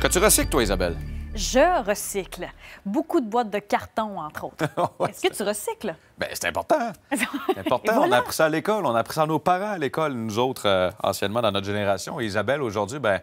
Est-ce que tu recycles, toi, Isabelle? Je recycle. Beaucoup de boîtes de carton, entre autres. Est-ce que tu recycles? Bien, c'est important. C'est important. On a appris ça à l'école. On a appris ça à nos parents à l'école, nous autres, euh, anciennement, dans notre génération. Isabelle, aujourd'hui, ben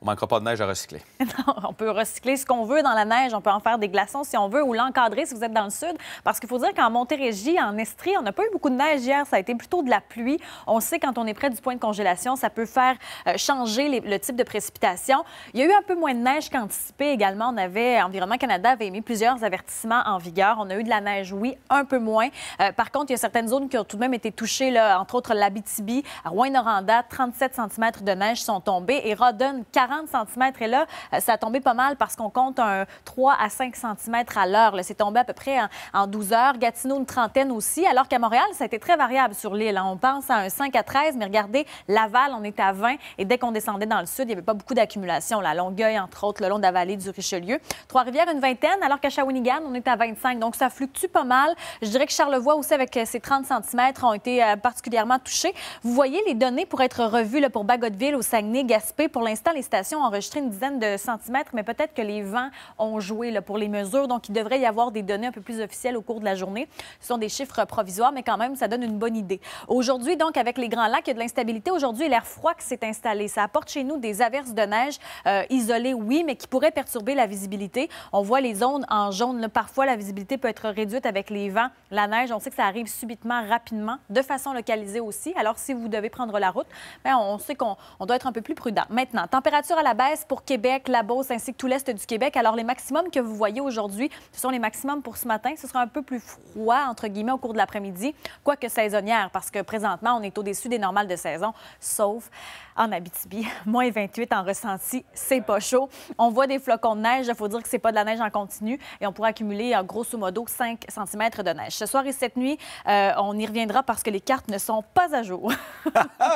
on manquera pas de neige à recycler. Non, on peut recycler ce qu'on veut dans la neige. On peut en faire des glaçons si on veut ou l'encadrer si vous êtes dans le sud. Parce qu'il faut dire qu'en Montérégie, en Estrie, on n'a pas eu beaucoup de neige hier. Ça a été plutôt de la pluie. On sait quand on est près du point de congélation, ça peut faire euh, changer le type de précipitation. Il y a eu un peu moins de neige qu'anticipé également. On avait, Environnement Canada avait émis plusieurs avertissements en vigueur. On a eu de la neige, oui, un peu moins. Euh, par contre, il y a certaines zones qui ont tout de même été touchées, là, entre autres l'Abitibi, rouyn noranda 37 cm de neige sont tombés et Rodden, 40 cm. Et là, euh, ça a tombé pas mal parce qu'on compte un 3 à 5 cm à l'heure. C'est tombé à peu près en, 12 heures. Gatineau, une trentaine aussi. Alors qu'à Montréal, ça a été très variable sur l'île. Hein. On pense à un 5 à 13, mais regardez, Laval, on est à 20. Et dès qu'on descendait dans le sud, il n'y avait pas beaucoup d'accumulation. La Longueuil, entre autres, le long de la vallée du Richelieu. Trois-Rivières, une vingtaine, alors qu'à Shawinigan, on est à 25. Donc, ça fluctue pas mal. Je dirais que Charlevoix aussi, avec euh, ses 30 cm, ont été euh, particulièrement touchés. Vous voyez les données pour être revues pour Bagotville, au Saguenay, Gaspé. Pour l'instant, les statistiques enregistré une dizaine de centimètres, mais peut-être que les vents ont joué là, pour les mesures. Donc, il devrait y avoir des données un peu plus officielles au cours de la journée. Ce sont des chiffres provisoires, mais quand même, ça donne une bonne idée. Aujourd'hui, donc, avec les Grands Lacs, il y a de l'instabilité. Aujourd'hui, l'air froid qui s'est installé. Ça apporte chez nous des averses de neige euh, isolées, oui, mais qui pourraient perturber la visibilité. On voit les zones en jaune. Parfois, la visibilité peut être réduite avec les vents, la neige. On sait que ça arrive subitement, rapidement, de façon localisée aussi. Alors, si vous devez prendre la route, ben, on sait qu'on doit être un peu plus prudent. Maintenant, température à la baisse pour Québec, la Beauce ainsi que tout l'est du Québec. Alors les maximums que vous voyez aujourd'hui, ce sont les maximums pour ce matin. Ce sera un peu plus froid entre guillemets au cours de l'après-midi, quoique saisonnière parce que présentement on est au-dessus des normales de saison, sauf en Abitibi, moins 28 en ressenti, c'est pas chaud. On voit des flocons de neige, il faut dire que c'est pas de la neige en continu et on pourrait accumuler grosso modo 5 cm de neige. Ce soir et cette nuit, euh, on y reviendra parce que les cartes ne sont pas à jour.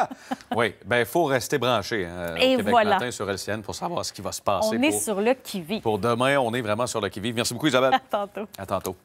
oui, bien, il faut rester branché. Hein, et Québec voilà pour savoir ce qui va se passer. On est sur le qui-vive. Pour demain, on est vraiment sur le qui-vive. Merci beaucoup, Isabelle. À tantôt. À tantôt.